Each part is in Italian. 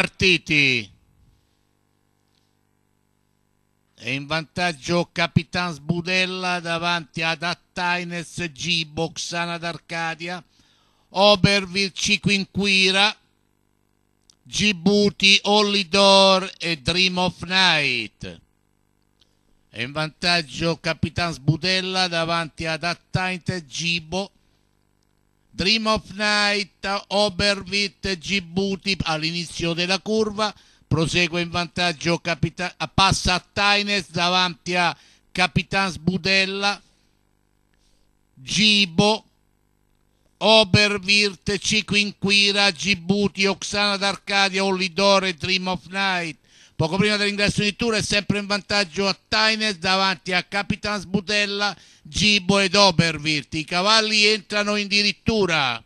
partiti. È in vantaggio Capitan Sbudella davanti ad Attaines G, Boxana d'Arcadia, Oberville Ciquinquira, Djibouti, Ollidor e Dream of Night. È in vantaggio Capitan Sbudella davanti ad Attaines Gibo, Dream of Night, Oberwit, Djibouti all'inizio della curva, prosegue in vantaggio, capita- passa a Taines davanti a Capitans Budella, Gibo, Oberwit, Ciquinquira, Djibouti, Oxana d'Arcadia, Olidore, Dream of Night, Poco prima dell'ingresso di Tour è sempre in vantaggio a Taines davanti a Capitan Sbutella, Gibo ed Oberwirt. I cavalli entrano in dirittura.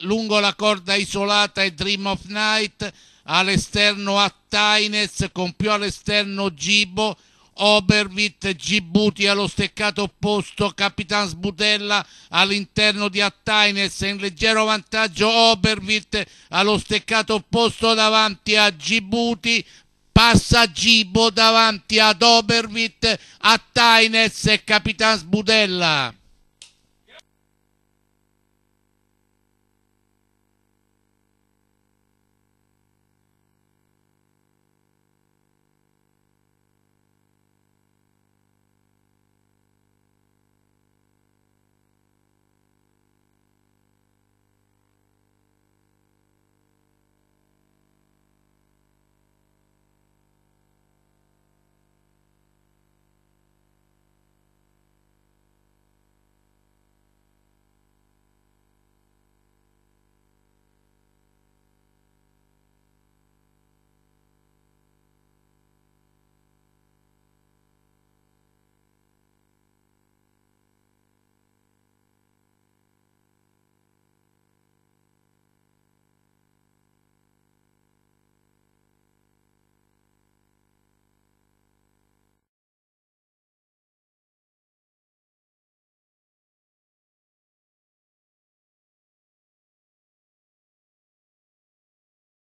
lungo la corda isolata e Dream of Night, all'esterno a Taines, con più all'esterno Gibo Obervit, Gibuti allo steccato opposto, Capitan Sbutella all'interno di Attaines in leggero vantaggio Obervit allo steccato opposto davanti a Gibuti, passa Gibo davanti ad Obervit, Attaines e Capitan Sbutella.